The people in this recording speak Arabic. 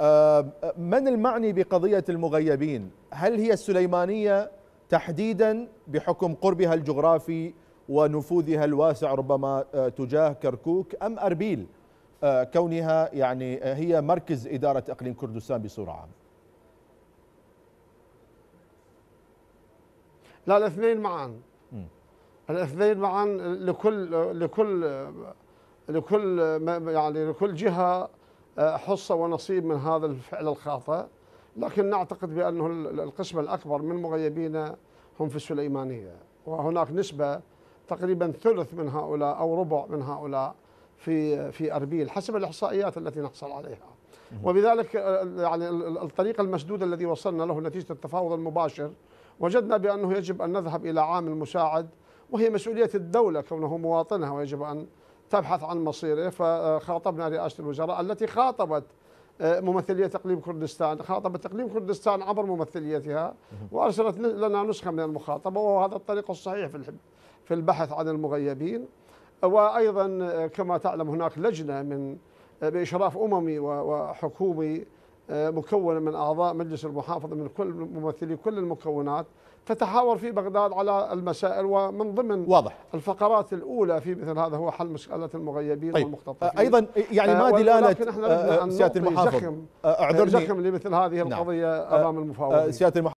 آه، من المعني بقضية المغيبين هل هي السليمانية تحديدا بحكم قربها الجغرافي ونفوذها الواسع ربما آه، تجاه كركوك أم أربيل آه، كونها يعني هي مركز إدارة إقليم كردستان بصورة عامة لا الاثنين معا الاثنين معا لكل لكل لكل يعني لكل جهه آه، حصة ونصيب من هذا الفعل الخاطئ لكن نعتقد بأنه القسم الأكبر من مغيبينا هم في السليمانية وهناك نسبة تقريبا ثلث من هؤلاء أو ربع من هؤلاء في في أربيل حسب الإحصائيات التي نحصل عليها وبذلك آه، يعني الطريق المسدود الذي وصلنا له نتيجة التفاوض المباشر وجدنا بأنه يجب أن نذهب إلى عامل مساعد وهي مسؤولية الدولة كونه مواطنها ويجب أن تبحث عن مصيره فخاطبنا رئاسة الوزراء التي خاطبت آه، ممثلية اقليم كردستان خاطبت اقليم كردستان عبر ممثليتها وارسلت لنا نسخة من المخاطبة وهو هذا الطريق الصحيح في في البحث عن المغيبين وايضا آه، كما تعلم هناك لجنة من آه، باشراف اممي وحكومي آه، مكونة من أعضاء مجلس المحافظة من كل ممثلي كل المكونات تتحاور في بغداد على المسائل ومن ضمن واضح الفقرات الاولى في مثل هذا هو حل مساله المغيبين طيب والمختطفين ايضا يعني آه، ما دلاله آه، سياده المحافظ اعذرني زخم لمثل هذه نعم. القضيه نعم. امام المفاوضين سياده المحافظ